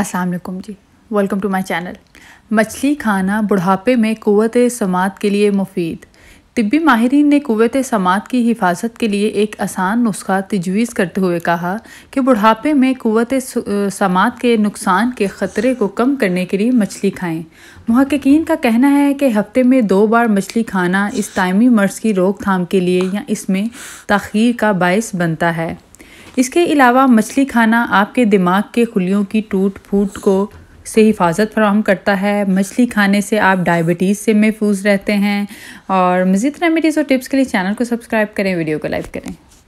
Aslam ji welcome to my channel मछली खाना बुढ़ापे में कुत समात के लिए मुफीद तिब्बी माहरीन ने क़वत समात की हिफाजत के लिए एक आसान नुस्खा तजवीज़ करते हुए कहा कि बुढ़ापे में कुत समात के नुकसान के ख़तरे को कम करने के लिए मछली खाएं महक्कीन का कहना है कि हफ्ते में दो बार मछली खाना इस टाइमी मर्ज़ की रोकथाम के लिए या इसमें तखीर का बायस बनता है इसके अलावा मछली खाना आपके दिमाग के खुलियों की टूट फूट को से हिफाजत फराहम करता है मछली खाने से आप डायबिटीज़ से महफूज रहते हैं और मज़ीद रेमिडीज़ और टिप्स के लिए चैनल को सब्सक्राइब करें वीडियो को लाइक करें